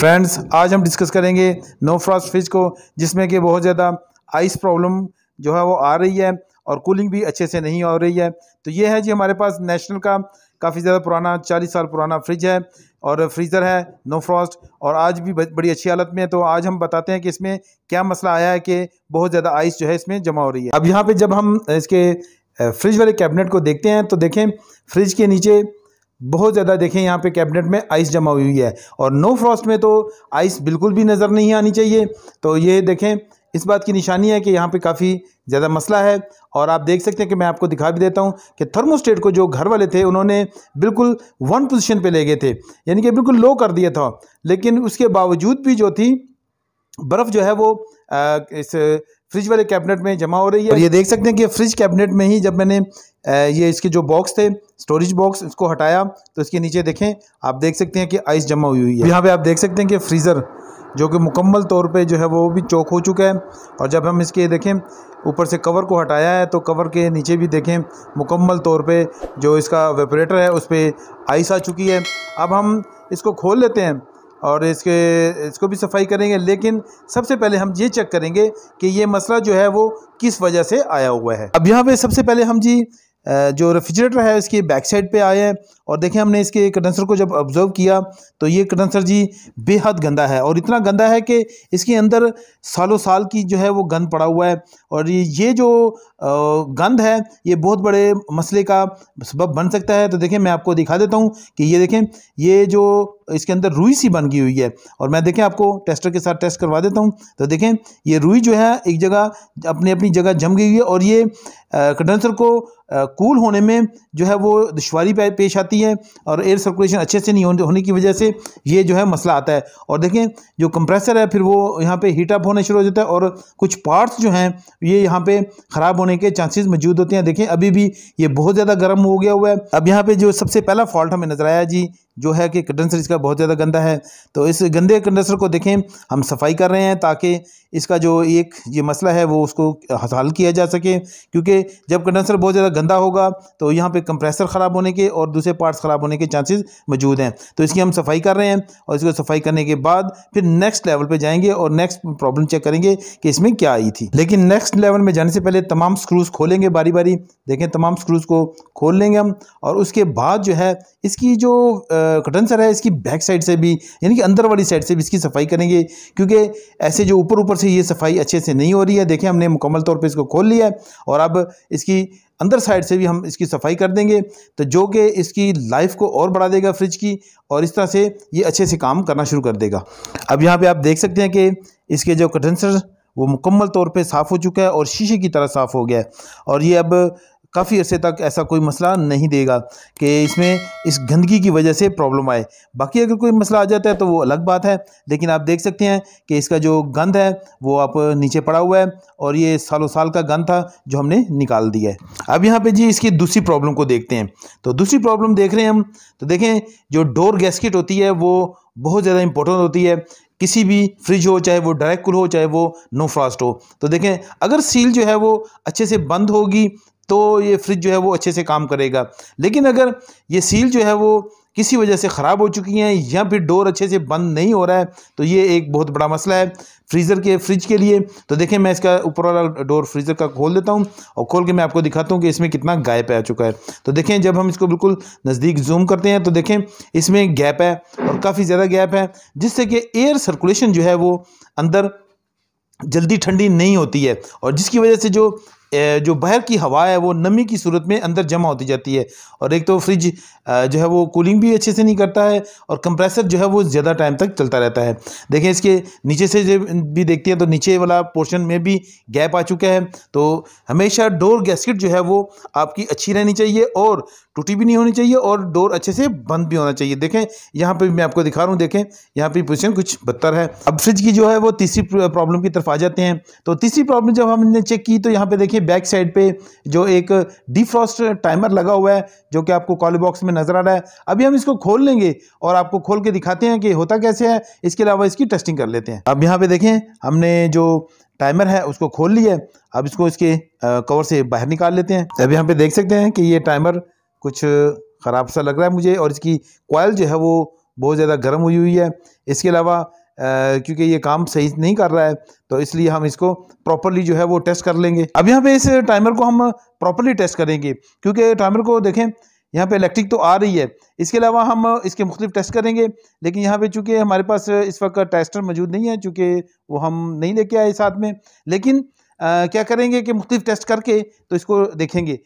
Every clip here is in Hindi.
फ्रेंड्स आज हम डिस्कस करेंगे नो फ्रॉस्ट फ्रिज को जिसमें कि बहुत ज़्यादा आइस प्रॉब्लम जो है वो आ रही है और कूलिंग भी अच्छे से नहीं हो रही है तो ये है जी हमारे पास नेशनल का काफ़ी ज़्यादा पुराना चालीस साल पुराना फ्रिज है और फ्रीज़र है नो फ्रॉस्ट और आज भी बड़ी अच्छी हालत में है तो आज हम बताते हैं कि इसमें क्या मसला आया है कि बहुत ज़्यादा आइस जो है इसमें जमा हो रही है अब यहाँ पर जब हम इसके फ्रिज वाले कैबिनेट को देखते हैं तो देखें फ्रिज के नीचे बहुत ज़्यादा देखें यहाँ पे कैबिनेट में आइस जमा हुई है और नो फ्रॉस्ट में तो आइस बिल्कुल भी नज़र नहीं आनी चाहिए तो ये देखें इस बात की निशानी है कि यहाँ पे काफ़ी ज़्यादा मसला है और आप देख सकते हैं कि मैं आपको दिखा भी देता हूँ कि थर्मोस्टेट को जो घर वाले थे उन्होंने बिल्कुल वन पोजिशन पर ले गए थे यानी कि बिल्कुल लो कर दिया था लेकिन उसके बावजूद भी जो थी बर्फ़ जो है वो इस फ्रिज वाले कैबिनेट में जमा हो रही है और ये देख सकते हैं कि फ्रिज कैबिनेट में ही जब मैंने ये इसके जो बॉक्स थे स्टोरेज बॉक्स इसको हटाया तो इसके नीचे देखें आप देख सकते हैं कि आइस जमा हुई हुई है यहाँ पे आप देख सकते हैं कि फ्रीज़र जो कि मुकम्मल तौर पे जो है वो भी चौक हो चुका है और जब हम इसके देखें ऊपर से कवर को हटाया है तो कवर के नीचे भी देखें मुकम्मल तौर पर जो इसका वेपरेटर है उस पर आइस आ चुकी है अब हम इसको खोल लेते हैं और इसके इसको भी सफाई करेंगे लेकिन सबसे पहले हम ये चेक करेंगे कि ये मसला जो है वो किस वजह से आया हुआ है अब यहाँ पे सबसे पहले हम जी जो रेफ्रिजरेटर है इसके बैक साइड पे आए हैं और देखें हमने इसके कंडेंसर को जब ऑब्ज़र्व किया तो ये कंडेंसर जी बेहद गंदा है और इतना गंदा है कि इसके अंदर सालों साल की जो है वो गंद पड़ा हुआ है और ये जो गंद है ये बहुत बड़े मसले का सबब बन सकता है तो देखें मैं आपको दिखा देता हूँ कि ये देखें ये जो इसके अंदर रुई सी बन गई हुई है और मैं देखें आपको टेस्टर के साथ टेस्ट करवा देता हूँ तो देखें ये रुई जो है एक जगह अपनी अपनी जगह जम गई हुई है और ये कंडेंसर को कूल होने में जो है वो दुशारी पेश आती है और एयर सर्कुलेशन अच्छे से नहीं होने की वजह से ये जो है मसला आता है और देखें जो कंप्रेसर है फिर वो यहाँ पे हीट अप होना शुरू हो जाता है और कुछ पार्ट्स जो हैं ये यहाँ पे ख़राब होने के चांसेस मौजूद होते हैं देखें अभी भी ये बहुत ज़्यादा गर्म हो गया हुआ है अब यहाँ पर जो सबसे पहला फॉल्ट हमें नज़र आया जी जो है कि कंडेंसर इसका बहुत ज़्यादा गंदा है तो इस गंदे कंडेंसर को देखें हम सफाई कर रहे हैं ताकि इसका जो एक ये मसला है वो उसको हल किया जा सके क्योंकि जब कंडेंसर बहुत ज़्यादा गंदा होगा तो यहाँ पे कंप्रेसर ख़राब होने के और दूसरे पार्ट्स ख़राब होने के चांसेस मौजूद हैं तो इसकी हम सफाई कर रहे हैं और इसको सफाई करने के बाद फिर नेक्स्ट लेवल पर जाएंगे और नेक्स्ट प्रॉब्लम चेक करेंगे कि इसमें क्या आई थी लेकिन नेक्स्ट लेवल में जाने से पहले तमाम स्क्रूज़ खोलेंगे बारी बारी देखें तमाम स्क्रूज़ को खोल लेंगे हम और उसके बाद जो है इसकी जो आ, कटन सर है इसकी बैक साइड से भी यानी कि अंदर वाली साइड से भी इसकी सफाई करेंगे क्योंकि ऐसे जो ऊपर ऊपर से ये सफाई अच्छे से नहीं हो रही है देखें हमने मुकम्मल तौर पर इसको खोल लिया है और अब इसकी अंदर साइड से भी हम इसकी सफाई कर देंगे तो जो कि इसकी लाइफ को और बढ़ा देगा फ्रिज की और इस तरह से ये अच्छे से काम करना शुरू कर देगा अब यहाँ पे आप देख सकते हैं कि इसके जो कंडेंसर वो मुकम्मल तौर पे साफ़ हो चुका है और शीशे की तरह साफ़ हो गया है और ये अब काफ़ी अर्से तक ऐसा कोई मसला नहीं देगा कि इसमें इस गंदगी की वजह से प्रॉब्लम आए बाकी अगर कोई मसला आ जाता है तो वो अलग बात है लेकिन आप देख सकते हैं कि इसका जो गंद है वो आप नीचे पड़ा हुआ है और ये सालों साल का गंद था जो हमने निकाल दिया है अब यहाँ पे जी इसकी दूसरी प्रॉब्लम को देखते हैं तो दूसरी प्रॉब्लम देख रहे हैं हम तो देखें जो डोर गैसकेट होती है वो बहुत ज़्यादा इंपॉर्टेंट होती है किसी भी फ्रिज हो चाहे वो डायरेक्ट कूल हो चाहे वो नो फ्रास्ट हो तो देखें अगर सील जो है वो अच्छे से बंद होगी तो ये फ्रिज जो है वो अच्छे से काम करेगा लेकिन अगर ये सील जो है वो किसी वजह से ख़राब हो चुकी हैं या फिर डोर अच्छे से बंद नहीं हो रहा है तो ये एक बहुत बड़ा मसला है फ्रीज़र के फ्रिज के लिए तो देखें मैं इसका ऊपर वाला डोर फ्रीज़र का खोल देता हूँ और खोल के मैं आपको दिखाता हूँ कि इसमें कितना गैप आ चुका है तो देखें जब हम इसको बिल्कुल नज़दीक जूम करते हैं तो देखें इसमें गैप है और काफ़ी ज़्यादा गैप है जिससे कि एयर सर्कुलेशन जो है वो अंदर जल्दी ठंडी नहीं होती है और जिसकी वजह से जो जो बाहर की हवा है वो नमी की सूरत में अंदर जमा होती जाती है और एक तो फ्रिज जो है वो कूलिंग भी अच्छे से नहीं करता है और कंप्रेसर जो है वो ज़्यादा टाइम तक चलता रहता है देखें इसके नीचे से जब भी देखते हैं तो नीचे वाला पोर्शन में भी गैप आ चुका है तो हमेशा डोर गैसकेट जो है वो आपकी अच्छी रहनी चाहिए और टूटी भी नहीं होनी चाहिए और डोर अच्छे से बंद भी होना चाहिए देखें यहाँ पर मैं आपको दिखा रहा हूँ देखें यहाँ पर पोजिशन कुछ बदतर है अब फ्रिज की जो है वो तीसरी प्रॉब्लम की तरफ आ जाते हैं तो तीसरी प्रॉब्लम जब हमने चेक की तो यहाँ पर देखें देखिए बैक साइड पे जो एक डिफ्रॉस्ट टाइमर लगा हुआ है जो कि आपको कॉली बॉक्स में नज़र आ रहा है अभी हम इसको खोल लेंगे और आपको खोल के दिखाते हैं कि होता कैसे है इसके अलावा इसकी टेस्टिंग कर लेते हैं अब यहाँ पे देखें हमने जो टाइमर है उसको खोल लिया अब इसको इसके कवर से बाहर निकाल लेते हैं अब यहाँ पे देख सकते हैं कि ये टाइमर कुछ ख़राब सा लग रहा है मुझे और इसकी कॉयल जो है वो बहुत ज़्यादा गर्म हुई हुई है इसके अलावा क्योंकि ये काम सही नहीं कर रहा है तो इसलिए हम इसको प्रॉपरली जो है वो टेस्ट कर लेंगे अब यहाँ पे इस टाइमर को हम प्रॉपरली टेस्ट करेंगे क्योंकि टाइमर को देखें यहाँ पे इलेक्ट्रिक तो आ रही है इसके अलावा हम इसके मुख्तलिफ टेस्ट करेंगे लेकिन यहाँ पे चूँकि हमारे पास इस वक्त टेस्टर मौजूद नहीं है चूँकि वो हम नहीं लेके आए साथ में लेकिन आ, क्या करेंगे कि मुख्तलिफ टेस्ट करके तो इसको देखेंगे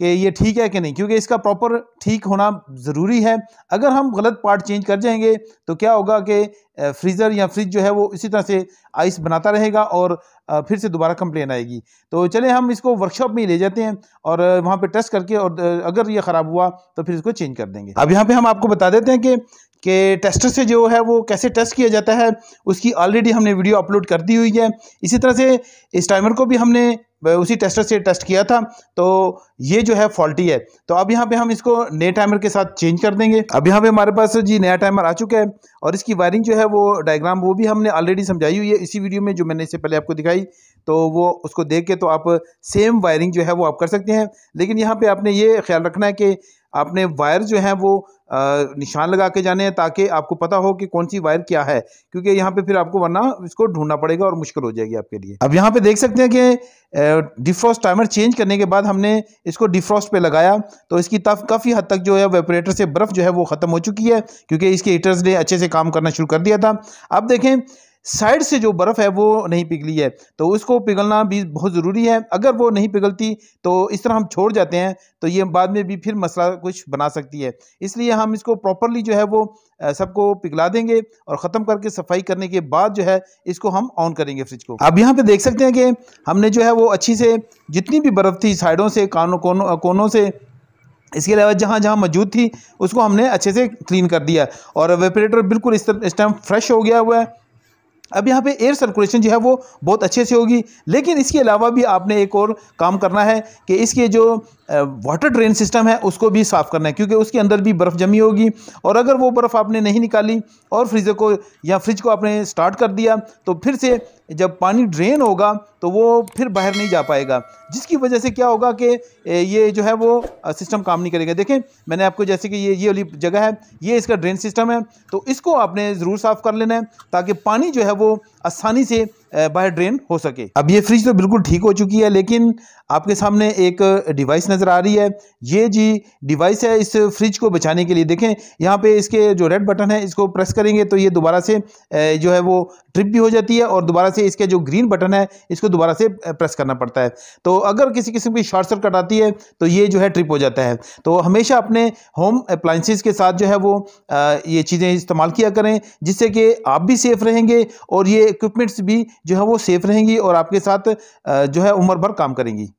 कि ये ठीक है कि नहीं क्योंकि इसका प्रॉपर ठीक होना ज़रूरी है अगर हम गलत पार्ट चेंज कर जाएंगे तो क्या होगा कि फ्रीज़र या फ्रिज जो है वो इसी तरह से आइस बनाता रहेगा और फिर से दोबारा कंप्लेन आएगी तो चले हम इसको वर्कशॉप में ही ले जाते हैं और वहाँ पे टेस्ट करके और अगर ये ख़राब हुआ तो फिर इसको चेंज कर देंगे अब यहाँ पर हम आपको बता देते हैं कि कि टेस्टर से जो है वो कैसे टेस्ट किया जाता है उसकी ऑलरेडी हमने वीडियो अपलोड कर दी हुई है इसी तरह से इस टाइमर को भी हमने उसी टेस्टर से टेस्ट किया था तो ये जो है फॉल्टी है तो अब यहाँ पे हम इसको नए टाइमर के साथ चेंज कर देंगे अब यहाँ पे हमारे पास जी नया टाइमर आ चुका है और इसकी वायरिंग जो है वो डायग्राम वो भी हमने ऑलरेडी समझाई हुई है इसी वीडियो में जो मैंने इससे पहले आपको दिखाई तो वो उसको देख के तो आप सेम वायरिंग जो है वो आप कर सकते हैं लेकिन यहाँ पर आपने ये ख्याल रखना है कि आपने वायर जो है वो निशान लगा के जाने हैं ताकि आपको पता हो कि कौन सी वायर क्या है क्योंकि यहाँ पे फिर आपको वरना इसको ढूंढना पड़ेगा और मुश्किल हो जाएगी आपके लिए अब यहाँ पे देख सकते हैं कि डिफ्रॉस्ट टाइमर चेंज करने के बाद हमने इसको डिफ्रॉस्ट पे लगाया तो इसकी तफ काफ़ी हद तक जो है वेपरेटर से बर्फ़ जो है वो ख़त्म हो चुकी है क्योंकि इसके हीटर्स ने अच्छे से काम करना शुरू कर दिया था अब देखें साइड से जो बर्फ़ है वो नहीं पिघली है तो उसको पिघलना भी बहुत ज़रूरी है अगर वो नहीं पिघलती तो इस तरह हम छोड़ जाते हैं तो ये बाद में भी फिर मसला कुछ बना सकती है इसलिए हम इसको प्रॉपरली जो है वो सबको पिघला देंगे और ख़त्म करके सफाई करने के बाद जो है इसको हम ऑन करेंगे फ्रिज को अब यहाँ पर देख सकते हैं कि हमने जो है वो अच्छी से जितनी भी बर्फ़ थी साइडों से कानों कोनों कोनों से इसके अलावा जहाँ जहाँ मौजूद थी उसको हमने अच्छे से क्लीन कर दिया और वेपरेटर बिल्कुल इस टाइम फ्रेश हो गया हुआ है अब यहाँ पे एयर सर्कुलेशन जो है वो बहुत अच्छे से होगी लेकिन इसके अलावा भी आपने एक और काम करना है कि इसके जो वाटर ड्रेन सिस्टम है उसको भी साफ़ करना है क्योंकि उसके अंदर भी बर्फ़ जमी होगी और अगर वो बर्फ़ आपने नहीं निकाली और फ्रीज़र को या फ्रिज को आपने स्टार्ट कर दिया तो फिर से जब पानी ड्रेन होगा तो वो फिर बाहर नहीं जा पाएगा जिसकी वजह से क्या होगा कि ये जो है वो सिस्टम काम नहीं करेगा देखें मैंने आपको जैसे कि ये ये वाली जगह है ये इसका ड्रेन सिस्टम है तो इसको आपने ज़रूर साफ़ कर लेना है ताकि पानी जो है वो आसानी से बाय ड्रेन हो सके अब ये फ्रिज तो बिल्कुल ठीक हो चुकी है लेकिन आपके सामने एक डिवाइस नज़र आ रही है ये जी डिवाइस है इस फ्रिज को बचाने के लिए देखें यहाँ पे इसके जो रेड बटन है इसको प्रेस करेंगे तो ये दोबारा से जो है वो ट्रिप भी हो जाती है और दोबारा से इसके जो ग्रीन बटन है इसको दोबारा से प्रेस करना पड़ता है तो अगर किसी किस्म की शॉर्ट सर्कट आती है तो ये जो है ट्रिप हो जाता है तो हमेशा अपने होम अप्लाइंसिस के साथ जो है वो ये चीज़ें इस्तेमाल किया करें जिससे कि आप भी सेफ़ रहेंगे और ये इक्विपमेंट्स भी जो है वो सेफ़ रहेंगी और आपके साथ जो है उम्र भर काम करेंगी